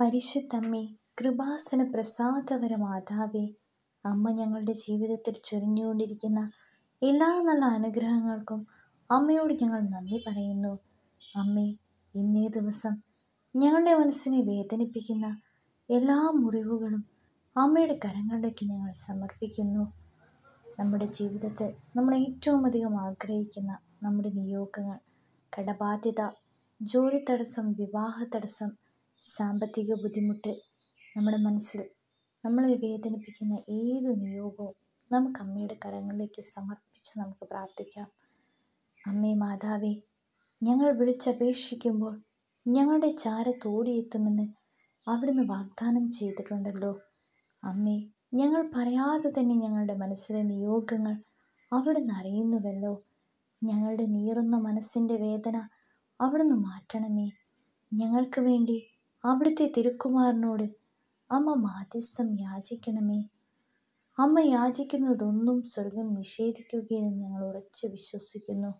പരിശുദ്ധമ്മേ കൃപാസന പ്രസാദവര മാതാവേ അമ്മ ഞങ്ങളുടെ ജീവിതത്തിൽ ചൊരിഞ്ഞുകൊണ്ടിരിക്കുന്ന എല്ലാ നല്ല അനുഗ്രഹങ്ങൾക്കും അമ്മയോട് ഞങ്ങൾ നന്ദി പറയുന്നു അമ്മേ ഇന്നേ ദിവസം ഞങ്ങളുടെ മനസ്സിനെ വേദനിപ്പിക്കുന്ന എല്ലാ മുറിവുകളും അമ്മയുടെ കരങ്ങളിലേക്ക് ഞങ്ങൾ സമർപ്പിക്കുന്നു നമ്മുടെ ജീവിതത്തിൽ നമ്മൾ ഏറ്റവും അധികം ആഗ്രഹിക്കുന്ന നമ്മുടെ നിയോഗങ്ങൾ കടബാധ്യത ജോലി തടസ്സം വിവാഹ തടസ്സം സാമ്പത്തിക ബുദ്ധിമുട്ട് നമ്മുടെ മനസ്സിൽ നമ്മളെ വേദനിപ്പിക്കുന്ന ഏത് നിയോഗവും നമുക്ക് അമ്മയുടെ കരങ്ങളിലേക്ക് സമർപ്പിച്ച് നമുക്ക് പ്രാർത്ഥിക്കാം അമ്മേ മാതാവേ ഞങ്ങൾ വിളിച്ചപേക്ഷിക്കുമ്പോൾ ഞങ്ങളുടെ ചാരത്തോടിയെത്തുമെന്ന് അവിടുന്ന് വാഗ്ദാനം ചെയ്തിട്ടുണ്ടല്ലോ അമ്മേ ഞങ്ങൾ പറയാതെ തന്നെ ഞങ്ങളുടെ മനസ്സിലെ നിയോഗങ്ങൾ അവിടുന്ന് അറിയുന്നുവല്ലോ ഞങ്ങളുടെ നീറുന്ന മനസ്സിൻ്റെ വേദന അവിടുന്ന് മാറ്റണമേ ഞങ്ങൾക്ക് വേണ്ടി അവിടുത്തെ തിരുക്കുമാരനോട് അമ്മ മാധ്യസ്ഥം യാചിക്കണമേ അമ്മ യാചിക്കുന്നതൊന്നും സ്വർഗം നിഷേധിക്കുകയെന്ന് ഞങ്ങൾ ഉറച്ച് വിശ്വസിക്കുന്നു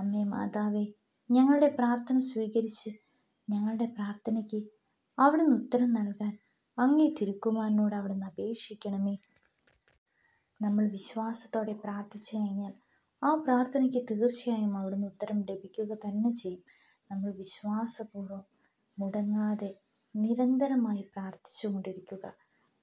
അമ്മേ മാതാവേ ഞങ്ങളുടെ പ്രാർത്ഥന സ്വീകരിച്ച് ഞങ്ങളുടെ പ്രാർത്ഥനയ്ക്ക് അവിടുന്ന് ഉത്തരം നൽകാൻ അങ്ങേ തിരുക്കുമാരനോട് അവിടുന്ന് അപേക്ഷിക്കണമേ നമ്മൾ വിശ്വാസത്തോടെ പ്രാർത്ഥിച്ചു കഴിഞ്ഞാൽ ആ പ്രാർത്ഥനയ്ക്ക് തീർച്ചയായും അവിടുന്ന് ഉത്തരം ലഭിക്കുക തന്നെ ചെയ്യും നമ്മൾ വിശ്വാസപൂർവ്വം മുടങ്ങാതെ നിരന്തരമായി പ്രാർത്ഥിച്ചു കൊണ്ടിരിക്കുക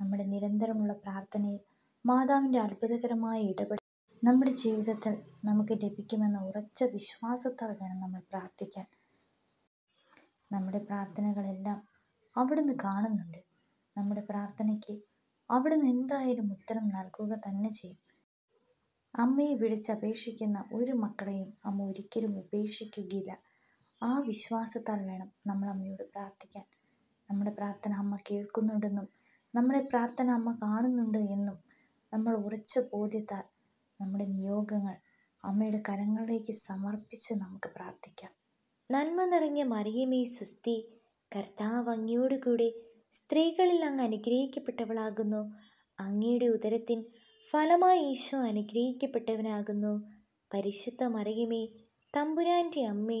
നമ്മുടെ നിരന്തരമുള്ള പ്രാർത്ഥനയിൽ മാതാവിൻ്റെ അത്ഭുതകരമായ ഇടപെടൽ നമ്മുടെ ജീവിതത്തിൽ നമുക്ക് ലഭിക്കുമെന്ന ഉറച്ച വിശ്വാസത്താൽ വേണം നമ്മൾ പ്രാർത്ഥിക്കാൻ നമ്മുടെ പ്രാർത്ഥനകളെല്ലാം അവിടുന്ന് കാണുന്നുണ്ട് നമ്മുടെ പ്രാർത്ഥനയ്ക്ക് അവിടുന്ന് എന്തായാലും ഉത്തരം നൽകുക തന്നെ ചെയ്യും അമ്മയെ വിളിച്ചപേക്ഷിക്കുന്ന ഒരു മക്കളെയും അമ്മ ഒരിക്കലും ഉപേക്ഷിക്കുകയില്ല ആ വിശ്വാസത്താൽ വേണം നമ്മൾ അമ്മയോട് പ്രാർത്ഥിക്കാൻ നമ്മുടെ പ്രാർത്ഥന അമ്മ കേൾക്കുന്നുണ്ടെന്നും നമ്മുടെ പ്രാർത്ഥന അമ്മ കാണുന്നുണ്ട് എന്നും നമ്മൾ ഉറച്ച ബോധ്യത്താൽ നമ്മുടെ നിയോഗങ്ങൾ അമ്മയുടെ കരങ്ങളിലേക്ക് സമർപ്പിച്ച് നമുക്ക് പ്രാർത്ഥിക്കാം നന്മ നിറഞ്ഞ മറിയമേ സുസ്തി കർത്താവ് അങ്ങയോടുകൂടെ സ്ത്രീകളിൽ അങ്ങ് അനുഗ്രഹിക്കപ്പെട്ടവളാകുന്നു അങ്ങയുടെ ഉദരത്തിൻ ഫലമായി ഈശോ അനുഗ്രഹിക്കപ്പെട്ടവനാകുന്നു പരിശുദ്ധ മറിയമേ തമ്പുരാൻ്റെ അമ്മേ